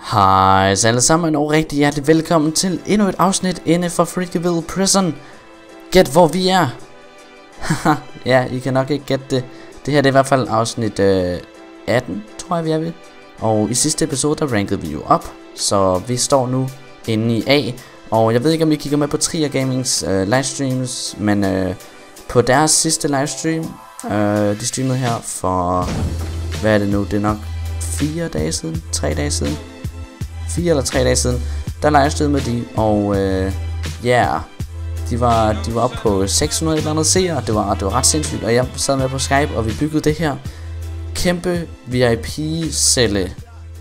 Hej alle sammen og rigtig hjertelig velkommen til endnu et afsnit inde for Freakyville Prison Gæt hvor vi er Haha, ja I kan nok ikke gætte det Det her det er i hvert fald afsnit øh, 18 tror jeg vi er ved Og i sidste episode der rankede vi jo op Så vi står nu inde i A Og jeg ved ikke om I kigger med på Trier Gamings øh, livestreams Men øh, på deres sidste livestream øh, De streamede her for hvad er det nu det er nok 4 dage siden, 3 dage siden fire eller tre dage siden, der legede med de, og øh, ja, yeah, de var, de var oppe på 600 eller andet seer, det var, det var ret sindssygt, og jeg sad med på Skype, og vi byggede det her kæmpe VIP-celle,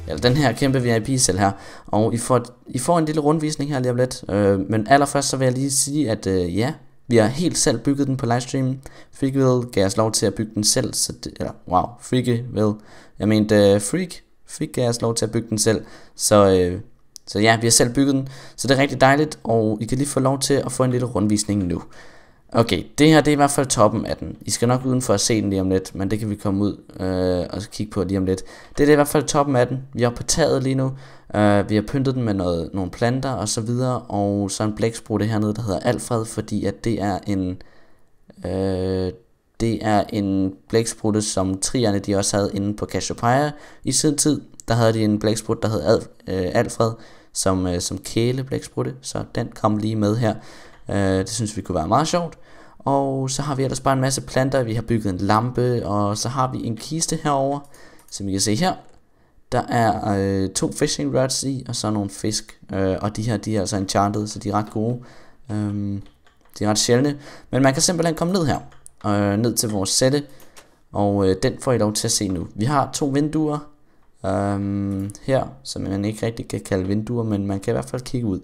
eller den her kæmpe VIP-celle her, og I får, I får en lille rundvisning her lige om lidt, øh, men allerførst så vil jeg lige sige, at øh, ja, vi har helt selv bygget den på livestreamen. Freakville gav os lov til at bygge den selv, så det, eller, wow, Freakville. Jeg mente uh, Freak fik jeg også lov til at bygge den selv. Så, øh, så ja, vi har selv bygget den, så det er rigtig dejligt, og I kan lige få lov til at få en lille rundvisning nu. Okay, det her det er i hvert fald toppen af den. I skal nok uden for at se den lige om lidt, men det kan vi komme ud øh, og kigge på lige om lidt. Det, det er i hvert fald toppen af den. Vi er på taget lige nu. Uh, vi har pyntet den med noget, nogle planter og så videre, og så en blæksprutte hernede, der hedder Alfred, fordi at det er en... Øh, det er en blæksprutte, som trierne de også havde inde på Cassiopeia i sin tid. Der havde de en blæksprutte, der hed Ad, øh, Alfred, som, øh, som kæleblæksprutte, så den kom lige med her. Øh, det synes vi kunne være meget sjovt. Og så har vi ellers bare en masse planter, vi har bygget en lampe, og så har vi en kiste herover, som I kan se her. Der er øh, to fishing rods i, og så nogle fisk. Øh, og de her, de er altså enchanted, så de er ret gode. Øh, de er ret sjældne. Men man kan simpelthen komme ned her øh, ned til vores sætte, og øh, den får I lov til at se nu. Vi har to vinduer øh, her, som man ikke rigtig kan kalde vinduer, men man kan i hvert fald kigge ud.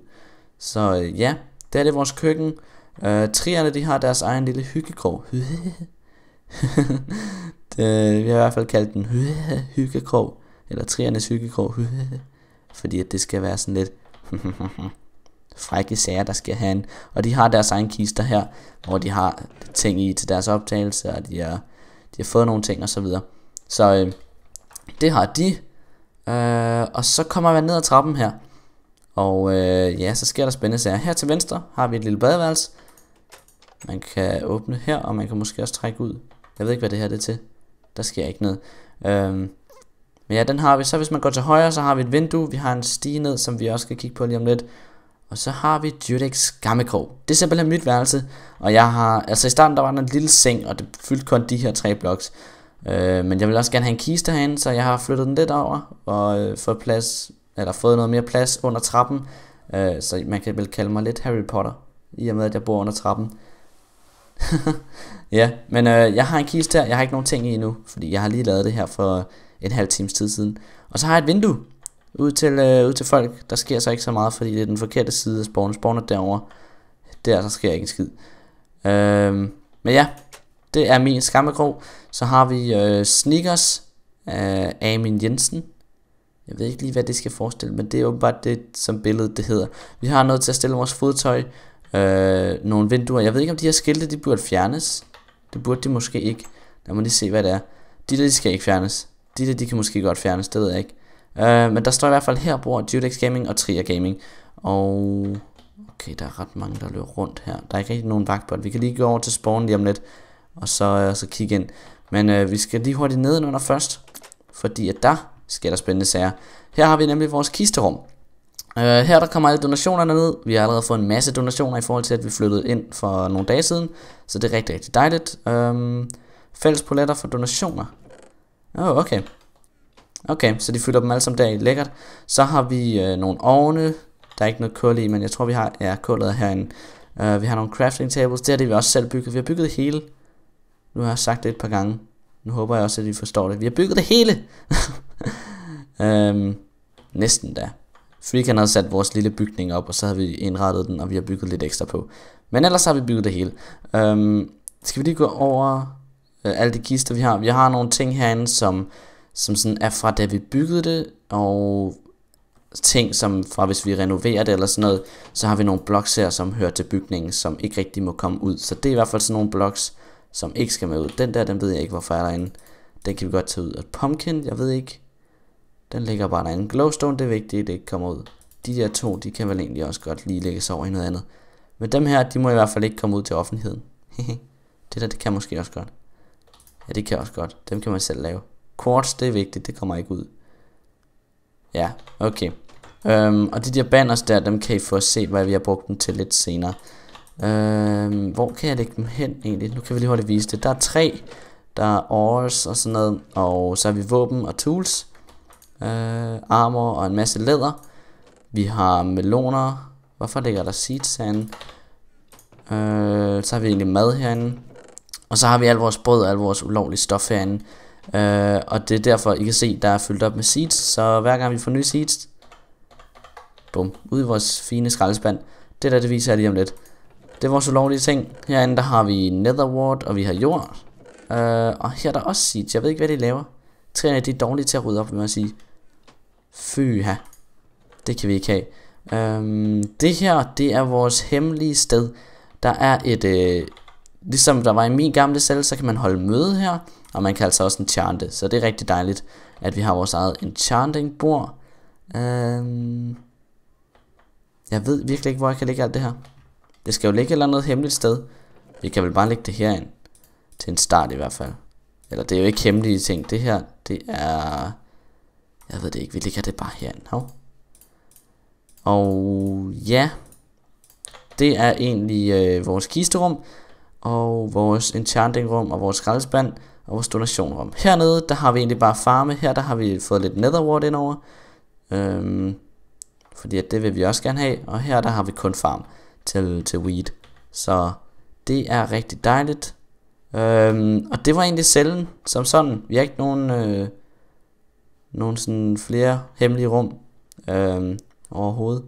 Så øh, ja, der er det vores køkken. Øh, trierne de har deres egen lille hyggekrog. det, vi har i hvert fald kaldt den hyggekrog, eller triernes hyggekrog, fordi at det skal være sådan lidt frække sager, der have en. Og de har deres egen kister her, hvor de har ting i til deres optagelse, og de har, de har fået nogle ting og Så, videre. så øh, det har de. Øh, og så kommer man ned ad trappen her. Og øh, ja, så sker der spændende sager. Her til venstre har vi et lille badeværelse. Man kan åbne her, og man kan måske også trække ud. Jeg ved ikke, hvad det her det er til. Der sker ikke noget. Øhm, men ja, den har vi. Så hvis man går til højre, så har vi et vindue. Vi har en stige ned, som vi også skal kigge på lige om lidt. Og så har vi Dyrdex gammekrog. Det er simpelthen mit værelse, og jeg har, altså i starten der var der en lille seng, og det fyldte kun de her tre bloks. Øh, men jeg vil også gerne have en kiste herinde, så jeg har flyttet den lidt over, og øh, fået, plads, eller fået noget mere plads under trappen. Øh, så man kan vel kalde mig lidt Harry Potter, i og med at jeg bor under trappen. ja, men øh, jeg har en kiste her, jeg har ikke nogen ting i endnu, fordi jeg har lige lavet det her for en halv times tid siden. Og så har jeg et vindue, ud til, øh, ud til folk. Der sker så ikke så meget, fordi det er den forkerte side af spawnen. Spawner derovre. Der så sker ikke en skid. Øhm, men ja, det er min skammekrog. Så har vi øh, sneakers øh, Amin Jensen. Jeg ved ikke lige, hvad det skal forestille, men det er åbenbart det, som billedet det hedder. Vi har noget til at stille vores fodtøj. Øh, nogle vinduer. Jeg ved ikke, om de her skilte, de burde fjernes. Det burde de måske ikke. Lad mig lige se, hvad det er. De der, de skal ikke fjernes. De der, de kan måske godt fjernes, det ved jeg ikke. Øh, men der står i hvert fald her bor Judex Gaming og Trier Gaming. Og okay, der er ret mange, der løber rundt her. Der er ikke rigtig nogen vagtbot. Vi kan lige gå over til spawn lige om lidt, og så, øh, så kigge ind. Men øh, vi skal lige hurtigt under først, fordi at der sker der spændende sager. Her har vi nemlig vores kisterum. Øh, her der kommer alle donationerne ned. Vi har allerede fået en masse donationer i forhold til, at vi flyttede ind for nogle dage siden. Så det er rigtig, rigtig dejligt. Øh, fælles poletter for donationer. Åh, oh, okay. Okay, så de fylder dem alle sammen deri. Lækkert. Så har vi øh, nogle ovne. Der er ikke noget kul i, men jeg tror, vi har ja, kullet herinde. Øh, vi har nogle crafting tables. Det er det, vi også selv bygget. Vi har bygget det hele. Nu har jeg sagt det et par gange. Nu håber jeg også, at I forstår det. Vi har bygget det hele. øhm, næsten da. Freak han havde sat vores lille bygning op, og så har vi indrettet den, og vi har bygget lidt ekstra på. Men ellers har vi bygget det hele. Øhm, skal vi lige gå over øh, alle de kister, vi har? Vi har nogle ting herinde, som som sådan er fra da vi byggede det, og ting som fra hvis vi renoverer det eller sådan noget, så har vi nogle bloks her, som hører til bygningen, som ikke rigtig må komme ud. Så det er i hvert fald sådan nogle bloks, som ikke skal med ud. Den der, den ved jeg ikke, hvorfor er derinde. Den kan vi godt tage ud. Og pumpkin, jeg ved ikke. Den ligger bare derinde. Glowstone, det er vigtigt, at det ikke kommer ud. De der to, de kan vel egentlig også godt lige lægges over i noget andet. Men dem her, de må i hvert fald ikke komme ud til offentligheden. det der, det kan måske også godt. Ja, det kan også godt. Dem kan man selv lave. Quartz, det er vigtigt, det kommer ikke ud. Ja, okay. Øhm, og de der banners der, dem kan I få at se, hvad vi har brugt dem til lidt senere. Øhm, hvor kan jeg lægge dem hen egentlig? Nu kan vi lige hurtigt vise det. Der er tre, der er ores og sådan noget, og så har vi våben og tools, øh, armor og en masse læder. Vi har meloner. Hvorfor ligger der seeds herinde? Øh, så har vi egentlig mad herinde. Og så har vi al vores brød og al vores ulovlige stof herinde. Øh, og det er derfor, I kan se, der er fyldt op med seeds. Så hver gang vi får nye seeds, bum, ud i vores fine skraldespand. Det der, det viser jeg lige om lidt. Det er vores ulovlige ting. Herinde, der har vi ward, og vi har jord. Øh, og her er der også seeds. Jeg ved ikke, hvad de laver. Træerne, de er dårlige til at rydde op, vil man sige. Fyha. Det kan vi ikke have. Øhm, det her, det er vores hemmelige sted. Der er et, øh, ligesom der var i min gamle celle, så kan man holde møde her og man kan altså også enchante, så det er rigtig dejligt, at vi har vores eget enchanting bord. Øhm, jeg ved virkelig ikke, hvor jeg kan lægge alt det her. Det skal jo ligge et eller andet hemmeligt sted. Vi kan vel bare lægge det herind. Til en start i hvert fald. Eller det er jo ikke hemmelige ting. Det her, det er... Jeg ved det ikke. Vi lægger det bare herind. Hov. Og ja. Det er egentlig øh, vores kisterum. Og vores enchanting rum og vores skraldespand og vores donationrum. Hernede, der har vi egentlig bare farme. Her, der har vi fået lidt netherward indover. Øhm, fordi at det vil vi også gerne have. Og her, der har vi kun farm til, til weed. Så det er rigtig dejligt. Øhm, og det var egentlig cellen som sådan. Vi har ikke nogen, øh, nogen sådan flere hemmelige rum øhm, overhovedet.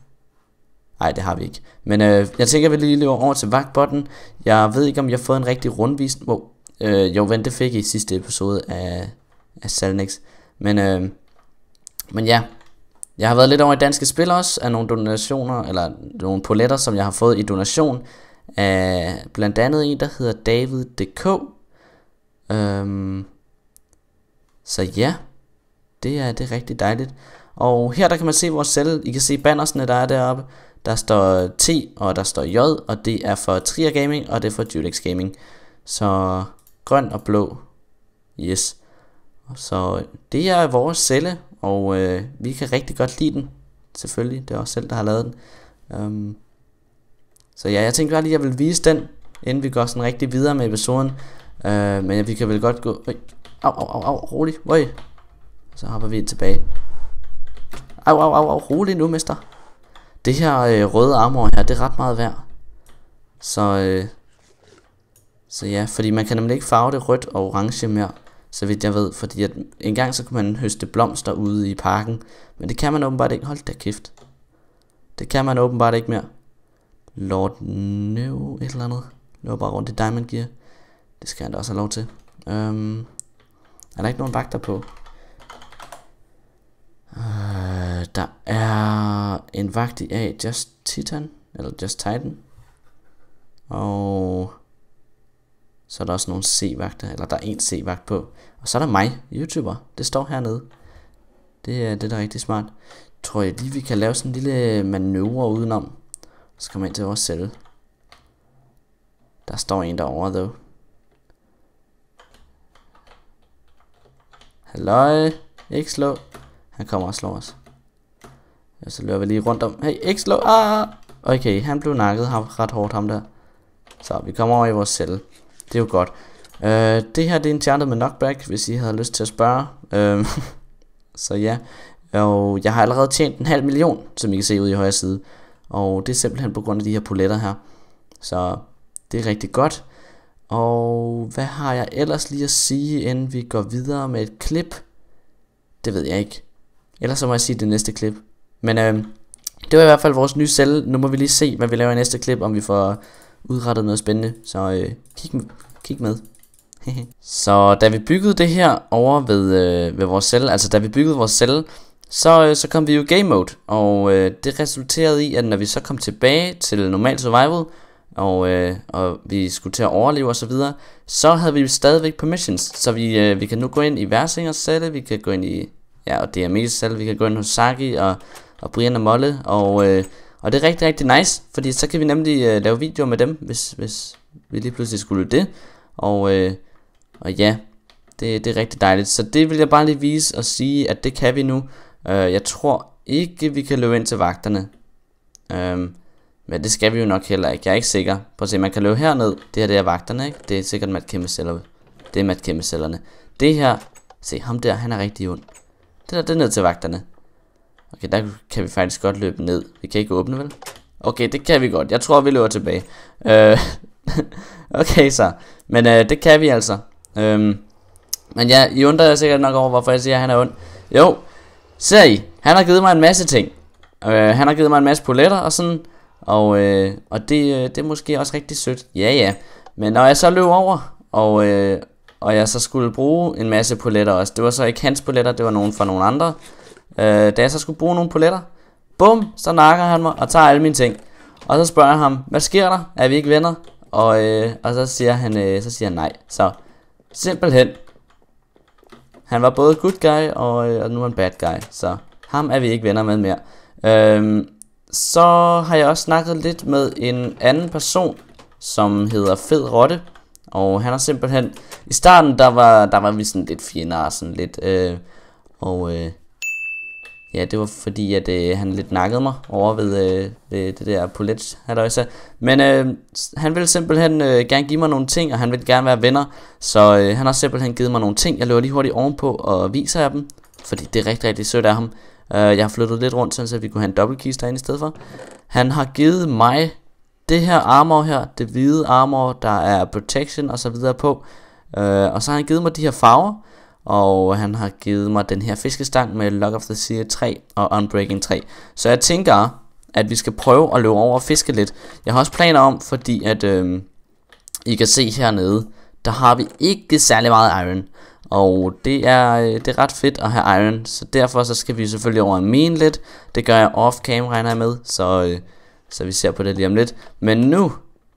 Nej, det har vi ikke. Men øh, jeg tænker, at vi lige løber over til vagtbotten. Jeg ved ikke, om jeg har fået en rigtig rundvisning. Wow, Øh, jo, men det fik I i sidste episode af, af Salnex. Men, øh, men ja, jeg har været lidt over i danske spil også, af nogle donationer, eller nogle poletter, som jeg har fået i donation, af blandt andet en, der hedder David.dk. Øh, så ja, det er, det er rigtig dejligt. Og her der kan man se vores celle. I kan se bannersne, der er deroppe. Der står T, og der står J, og det er for Trier Gaming, og det er for Julex Gaming. Så grøn og blå. Yes. Så øh, det er vores celle, og øh, vi kan rigtig godt lide den. Selvfølgelig, det er os selv, der har lavet den. Um, så ja, jeg tænkte bare lige, at jeg vil vise den, inden vi går sådan rigtig videre med episoden. Uh, men vi kan vel godt gå... Øj, au, au, au, au, rolig, øj. Så hopper vi tilbage. Au, au, au, au, rolig nu, mester. Det her øh, røde armor her, det er ret meget værd. Så øh, så ja, fordi man kan nemlig ikke farve det rødt og orange mere, så vidt jeg ved, fordi at en gang så kunne man høste blomster ude i parken, men det kan man åbenbart ikke. Hold da kæft. Det kan man åbenbart ikke mere. Lord No, et eller andet. Løber bare rundt i Diamond Gear. Det skal han da også have lov til. Øhm, er der ikke nogen vagter på? Øh, der er en vagt i A, Just Titan, eller Just Titan. Og så er der også nogle C-vagter, eller der er en C-vagt på. Og så er der mig, YouTuber. Det står hernede. Det er det, der er rigtig smart. Tror jeg lige, vi kan lave sådan en lille manøvre udenom. Så kommer jeg ind til vores celle. Der står en derovre, though. Hallo, ikke slå. Han kommer og slår os. Ja, så løber vi lige rundt om. Hey, ikke slå. Ah! Okay, han blev nakket ret hårdt, ham der. Så vi kommer over i vores celle. Det er jo godt. Øh, det her det er tjernet med knockback, hvis I havde lyst til at spørge. Øh, så ja, og jeg har allerede tjent en halv million, som I kan se ud i højre side. Og det er simpelthen på grund af de her poletter her. Så det er rigtig godt. Og hvad har jeg ellers lige at sige, inden vi går videre med et klip? Det ved jeg ikke. Ellers så må jeg sige det næste klip. Men øh, det var i hvert fald vores nye celle. Nu må vi lige se, hvad vi laver i næste klip, om vi får udrettet noget spændende, så øh, kig, kig med. så da vi byggede det her over ved, øh, ved vores celle, altså da vi byggede vores celle, så, øh, så kom vi jo game mode, og øh, det resulterede i, at når vi så kom tilbage til normal survival, og, øh, og vi skulle til at overleve og så, videre, så havde vi jo stadigvæk permissions, så vi, øh, vi kan nu gå ind i Versingers celle, vi kan gå ind i, ja, og DME's celle, vi kan gå ind hos Saki og, og Brian og Molle, og øh, og det er rigtig, rigtig nice, fordi så kan vi nemlig øh, lave videoer med dem, hvis, hvis vi lige pludselig skulle det. Og, øh, og ja, det, det er rigtig dejligt. Så det vil jeg bare lige vise og sige, at det kan vi nu. Øh, jeg tror ikke, vi kan løbe ind til vagterne. Øh, men det skal vi jo nok heller ikke. Jeg er ikke sikker. Prøv at se, man kan løbe herned. Det her, det er vagterne, ikke? Det er sikkert Matt Kemmecellerne. Det er Matt Kemmecellerne. Det her, se ham der, han er rigtig ond. Det der, det er ned til vagterne. Okay, der kan vi faktisk godt løbe ned. Vi kan ikke åbne, vel? Okay, det kan vi godt. Jeg tror, vi løber tilbage. Øh, okay så. Men øh, det kan vi altså. Øhm, men ja, I undrer jer sikkert nok over, hvorfor jeg siger, at han er ond. Jo, ser I? Han har givet mig en masse ting. Øh, han har givet mig en masse poletter og sådan. Og, øh, og det, øh, det er måske også rigtig sødt. Ja, ja. Men når jeg så løb over, og, øh, og jeg så skulle bruge en masse poletter også. Det var så ikke hans poletter, det var nogen fra nogle andre. Øh, da jeg så skulle bruge nogle poletter, bum, så nakker han mig og tager alle mine ting. Og så spørger jeg ham, hvad sker der? Er vi ikke venner? Og, øh, og så, siger han, øh, så siger han nej. Så simpelthen, han var både good guy, og, øh, og nu er han bad guy. Så ham er vi ikke venner med mere. Øhm, så har jeg også snakket lidt med en anden person, som hedder Fed Rotte. Og han har simpelthen... I starten, der var, der var vi sådan lidt fjender og sådan lidt... Øh, og øh, Ja, det var fordi, at øh, han lidt nakkede mig over ved, øh, ved det der polets halløjsa. Men øh, han ville simpelthen øh, gerne give mig nogle ting, og han ville gerne være venner. Så øh, han har simpelthen givet mig nogle ting. Jeg løber lige hurtigt ovenpå og viser jer dem, fordi det er rigtig, rigtig sødt af ham. Øh, jeg har flyttet lidt rundt, så vi kunne have en dobbeltkiste derinde i stedet for. Han har givet mig det her armor her, det hvide armor, der er protection og så videre på. Øh, og så har han givet mig de her farver og han har givet mig den her fiskestang med Lock of the Sea 3 og Unbreaking 3. Så jeg tænker, at vi skal prøve at løbe over og fiske lidt. Jeg har også planer om, fordi at øh, I kan se hernede, der har vi ikke særlig meget iron. Og det er, øh, det er ret fedt at have iron, så derfor så skal vi selvfølgelig over min mine lidt. Det gør jeg off cam, regner jeg med, så, øh, så vi ser på det lige om lidt. Men nu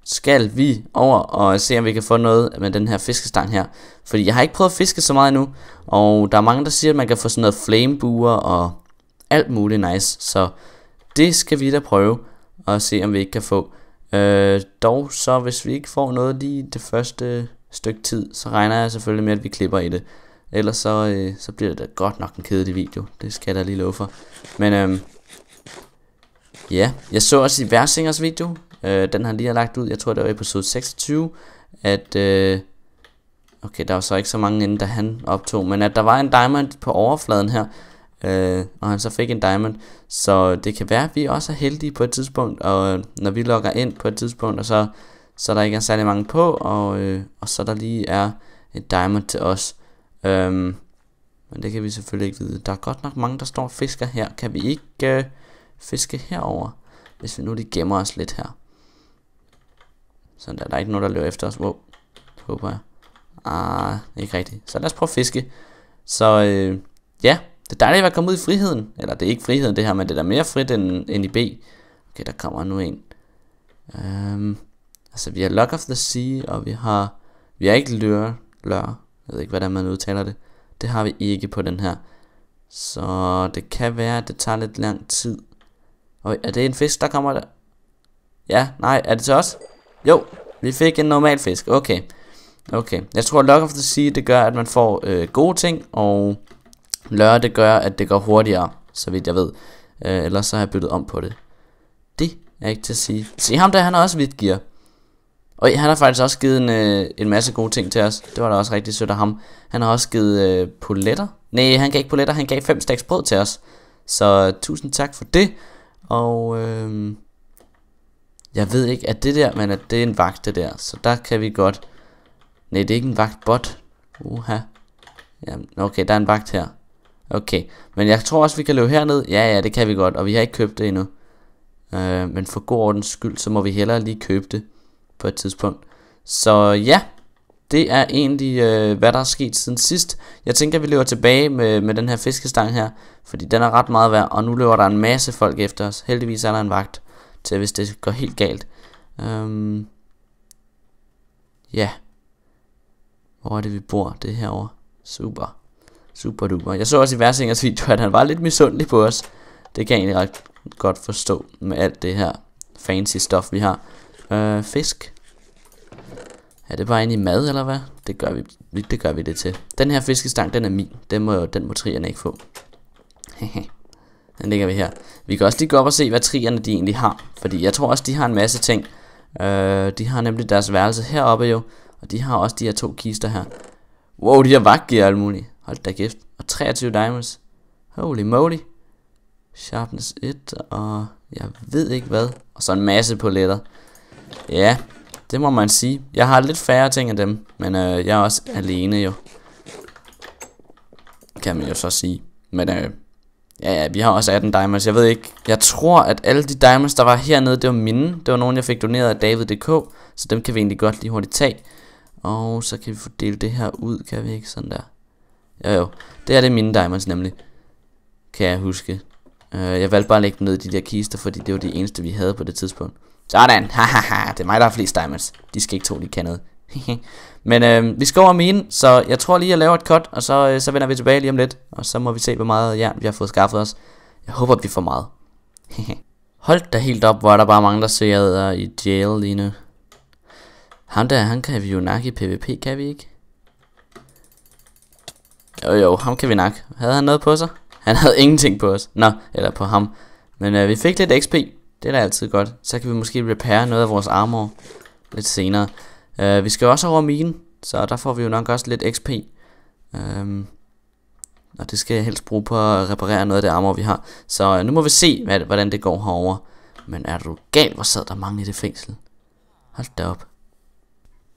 skal vi over og se, om vi kan få noget med den her fiskestang her. Fordi jeg har ikke prøvet at fiske så meget endnu, og der er mange, der siger, at man kan få sådan noget flamebuer og alt muligt nice. Så det skal vi da prøve og se, om vi ikke kan få. Øh, dog så, hvis vi ikke får noget lige det første stykke tid, så regner jeg selvfølgelig med, at vi klipper i det. Ellers så, øh, så bliver det da godt nok en kedelig video. Det skal jeg da lige love for. Men øh, ja, jeg så også i Versingers video, Øh, den har lige har lagt ud, jeg tror det var episode 26, at... Øh, okay, der var så ikke så mange inden, da han optog, men at der var en diamond på overfladen her, øh, og han så fik en diamond. Så det kan være, at vi også er heldige på et tidspunkt, og øh, når vi logger ind på et tidspunkt, og så, så der ikke er særlig mange på, og, øh, og så der lige er et diamond til os. Øhm, men det kan vi selvfølgelig ikke vide. Der er godt nok mange, der står og fisker her. Kan vi ikke øh, fiske herover, hvis vi nu lige gemmer os lidt her? Så der, der er ikke nogen, der løber efter os. Wow, håber jeg. Ah, ikke rigtigt. Så lad os prøve at fiske. Så øh, ja, det er dejligt at være kommet ud i friheden. Eller det er ikke friheden det her, men det er da mere frit end, end i B. Okay, der kommer nu en. Um, altså, vi har Lock of the Sea, og vi har... Vi har ikke lør, lør. Jeg ved ikke, hvordan man udtaler det. Det har vi ikke på den her. Så det kan være, at det tager lidt lang tid. Og er det en fisk, der kommer der? Ja, nej, er det til os? Jo, vi fik en normal fisk. Okay. Okay. Jeg tror, at Lock of the Sea, det gør, at man får øh, gode ting, og lørdag, det gør, at det går hurtigere, så vidt jeg ved. Øh, ellers så har jeg byttet om på det. Det er ikke til at sige. Se ham der, han er også vidt gear. Og han har faktisk også givet en, øh, en masse gode ting til os. Det var da også rigtig sødt af ham. Han har også givet øh, poletter. Nej, han gav ikke poletter, han gav fem stacks brød til os. Så øh, tusind tak for det. Og øh, jeg ved ikke, at det der, men at det er en vagt, det der. Så der kan vi godt... Nej, det er ikke en vagtbot. Uha. Jamen, okay, der er en vagt her. Okay, men jeg tror også, vi kan løbe herned. Ja, ja, det kan vi godt, og vi har ikke købt det endnu. Øh, men for god ordens skyld, så må vi hellere lige købe det på et tidspunkt. Så ja, det er egentlig, øh, hvad der er sket siden sidst. Jeg tænker, at vi løber tilbage med, med den her fiskestang her, fordi den er ret meget værd, og nu løber der en masse folk efter os. Heldigvis er der en vagt til, hvis det går helt galt. Øhm, ja. Hvor er det, vi bor? Det her herovre. Super. Super duper. Jeg så også i Værsingers video, at han var lidt misundelig på os. Det kan jeg egentlig ret godt forstå med alt det her fancy stof, vi har. Øh, fisk. Er det bare egentlig mad, eller hvad? Det gør, vi, det gør vi det til. Den her fiskestang, den er min. Den må, den må trierne ikke få. Hehe. Den ligger vi her. Vi kan også lige gå op og se, hvad trierne de egentlig har. Fordi jeg tror også, de har en masse ting. Øh, de har nemlig deres værelse heroppe jo. Og de har også de her to kister her. Wow, de har vagtgear og alt muligt. Hold da kæft. Og 23 diamonds. Holy moly. Sharpness 1, og jeg ved ikke hvad. Og så en masse poletter. Ja, det må man sige. Jeg har lidt færre ting af dem, men øh, jeg er også alene jo. Kan man jo så sige. Men øh, Ja, ja, vi har også 18 diamonds. Jeg ved ikke. Jeg tror, at alle de diamonds, der var hernede, det var mine. Det var nogen, jeg fik doneret af David.dk. Så dem kan vi egentlig godt lige hurtigt tage. Og så kan vi fordele det her ud, kan vi ikke? Sådan der. Jo, jo. Det her det er mine diamonds nemlig. Kan jeg huske. Uh, jeg valgte bare at lægge dem ned i de der kister, fordi det var de eneste, vi havde på det tidspunkt. Sådan. Hahaha. det er mig, der har flest diamonds. De skal ikke tro, de kan noget. Men øh, vi skal over mine, så jeg tror lige, jeg laver et cut, og så, øh, så vender vi tilbage lige om lidt. Og så må vi se, hvor meget jern vi har fået skaffet os. Jeg håber, vi får meget. Hold da helt op, hvor er der bare mange, der sidder øh, i jail lige nu. Ham der, han kan vi jo nakke i PvP, kan vi ikke? Jo jo, ham kan vi nakke. Havde han noget på sig? Han havde ingenting på os. Nå, eller på ham. Men øh, vi fik lidt XP. Det er da altid godt. Så kan vi måske repare noget af vores armor lidt senere. Uh, vi skal også over minen, så der får vi jo nok også lidt XP. Uh, øhm, og det skal jeg helst bruge på at reparere noget af det armor, vi har. Så øh, nu må vi se, hvad, hvordan det går herover. Men er du gal, hvor sad der mange i det fængsel? Hold da op.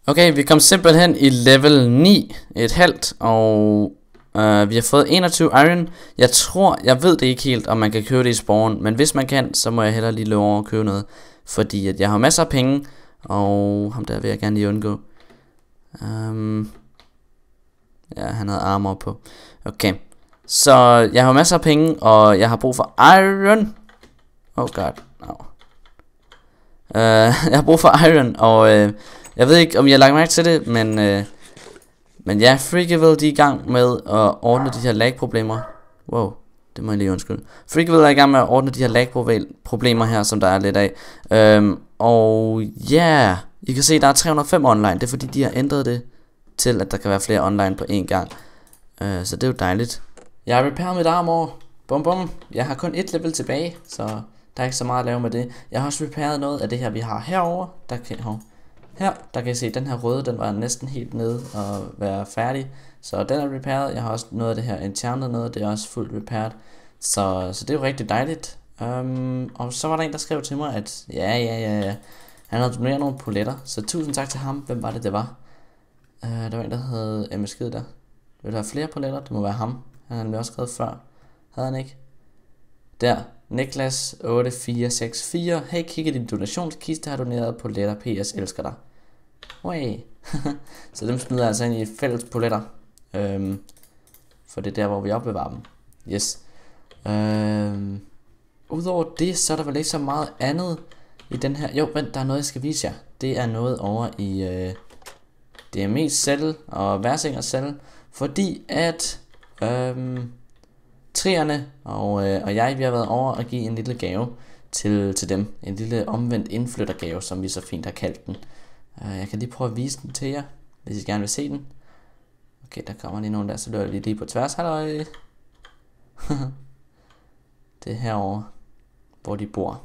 Okay, vi kom simpelthen i level 9, et halvt, og øh, vi har fået 21 iron. Jeg tror, jeg ved det ikke helt, om man kan købe det i spawn, men hvis man kan, så må jeg hellere lige løbe over og købe noget. Fordi at jeg har masser af penge, og ham der vil jeg gerne lige undgå. Um, ja, han havde armor på. Okay. Så jeg har masser af penge, og jeg har brug for iron. Oh god, no. Uh, jeg har brug for iron, og uh, jeg ved ikke, om jeg har lagt mærke til det, men... Uh, men ja, Freakeville de er i gang med at ordne de her lag-problemer. Wow, det må jeg lige undskylde. Freakeville er i gang med at ordne de her lagproblemer her, som der er lidt af. Øhm, og ja, yeah, I kan se, der er 305 online. Det er fordi, de har ændret det til, at der kan være flere online på én gang. Øh, så det er jo dejligt. Jeg har repairet mit armor. Bum bum. Jeg har kun et level tilbage, så der er ikke så meget at lave med det. Jeg har også repairet noget af det her, vi har herover. Der kan, hov. Her, der kan I se, at den her røde, den var næsten helt nede og være færdig. Så den er repairet. Jeg har også noget af det her interne noget, det er også fuldt repairet. Så, så det er jo rigtig dejligt. Um, og så var der en, der skrev til mig, at ja, ja, ja, ja. Han havde doneret nogle poletter, så tusind tak til ham. Hvem var det, det var? Uh, der var en, der havde MSG der. Vil der have flere poletter? Det må være ham. Han havde også skrevet før. Havde han ikke? Der. Niklas 8464. Hey, kig i din donationskiste. Har doneret poletter. PS elsker dig. Way. så dem smider jeg altså ind i fælles poletter. Um, for det er der, hvor vi opbevarer dem. Yes. Um, Udover det, så er der vel ikke så meget andet i den her... Jo, vent, der er noget, jeg skal vise jer. Det er noget over i øh, DME's celle og Værsingers celle. Fordi at øh, trierne og, øh, og jeg, vi har været over og give en lille gave til, til dem. En lille omvendt indflyttergave, som vi så fint har kaldt den. Øh, jeg kan lige prøve at vise den til jer, hvis I gerne vil se den. Okay, der kommer lige nogen der, så løber jeg lige på tværs. Halløj! det herovre hvor de bor.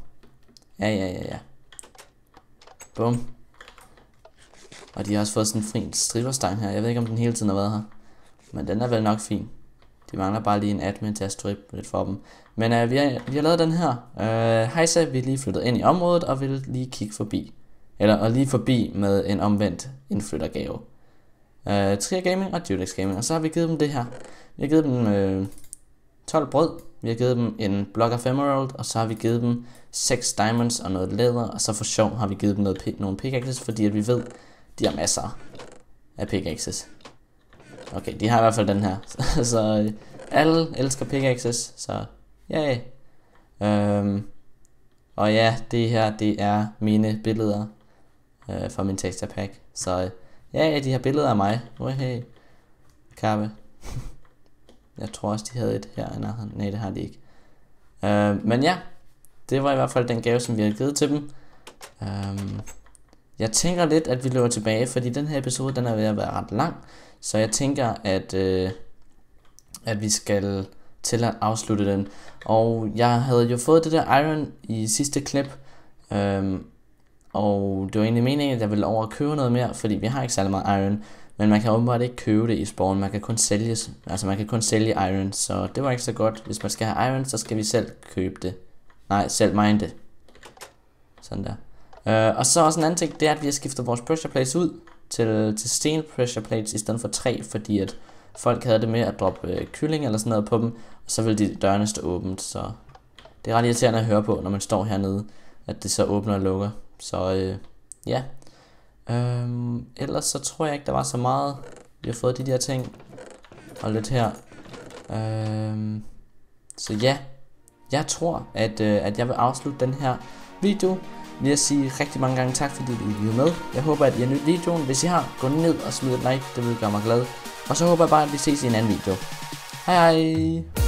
Ja, ja, ja, ja. Bum. Og de har også fået sådan en fin striberstang her. Jeg ved ikke, om den hele tiden har været her. Men den er vel nok fin. De mangler bare lige en admin til at stribe lidt for dem. Men øh, vi, har, vi har lavet den her. Øh, hejsa, vi er lige flyttet ind i området og vil lige kigge forbi. Eller og lige forbi med en omvendt indflyttergave. Øh, Trier Gaming og Dyrdex Gaming. Og så har vi givet dem det her. Vi har givet dem øh, 12 brød vi har givet dem en block of emerald, og så har vi givet dem 6 diamonds og noget læder, og så for sjov har vi givet dem noget, nogle pickaxes, fordi at vi ved, de har masser af pickaxes. Okay, de har i hvert fald den her. så øh, alle elsker pickaxes, så ja. Yeah. Øhm, og ja, det her, det er mine billeder øh, fra min texture pack. Så øh, ja, yeah, de her billeder af mig. Hey, kappe. Jeg tror også, de havde et her. Nej, det har de ikke. Øh, men ja, det var i hvert fald den gave, som vi havde givet til dem. Øh, jeg tænker lidt, at vi løber tilbage, fordi den her episode, den er ved at være ret lang. Så jeg tænker, at, øh, at vi skal til at afslutte den. Og jeg havde jo fået det der iron i sidste klip. Øh, og det var egentlig meningen, at jeg ville over og købe noget mere, fordi vi har ikke særlig meget iron. Men man kan åbenbart ikke købe det i Spawn, man kan kun sælge, altså man kan kun sælge iron, så det var ikke så godt. Hvis man skal have iron, så skal vi selv købe det. Nej, selv mine det. Sådan der. Øh, og så også en anden ting, det er, at vi har skiftet vores pressure plates ud til, til sten pressure plates i stedet for træ, fordi at folk havde det med at droppe øh, kylling eller sådan noget på dem, og så ville de dørene stå åbent, så det er ret irriterende at høre på, når man står hernede, at det så åbner og lukker. Så øh, ja, Øhm, ellers så tror jeg ikke, der var så meget. Vi har fået de der ting. Og lidt her. Øhm, så ja. Jeg tror, at, øh, at jeg vil afslutte den her video Vil jeg sige rigtig mange gange tak, fordi I blev med. Jeg håber, at I har nydt videoen. Hvis I har, gå ned og smid et like. Det vil gøre mig glad. Og så håber jeg bare, at vi ses i en anden video. Hej hej!